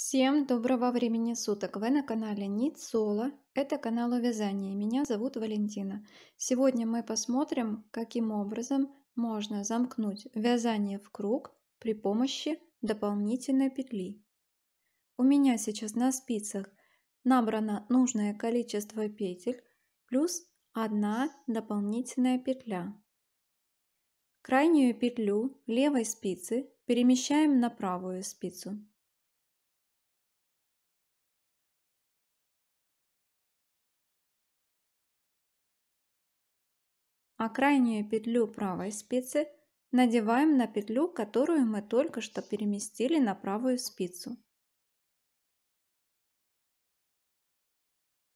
Всем доброго времени суток! Вы на канале Нит Соло. Это канал о вязании. Меня зовут Валентина. Сегодня мы посмотрим, каким образом можно замкнуть вязание в круг при помощи дополнительной петли. У меня сейчас на спицах набрано нужное количество петель плюс одна дополнительная петля. Крайнюю петлю левой спицы перемещаем на правую спицу. а крайнюю петлю правой спицы надеваем на петлю, которую мы только что переместили на правую спицу.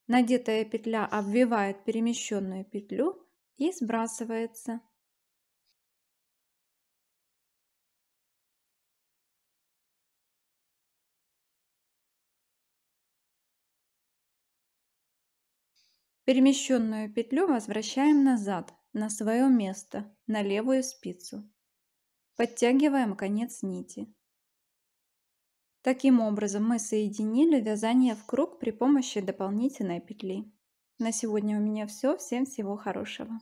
Надетая петля обвивает перемещенную петлю и сбрасывается. Перемещенную петлю возвращаем назад на свое место, на левую спицу. Подтягиваем конец нити. Таким образом мы соединили вязание в круг при помощи дополнительной петли. На сегодня у меня все. Всем всего хорошего.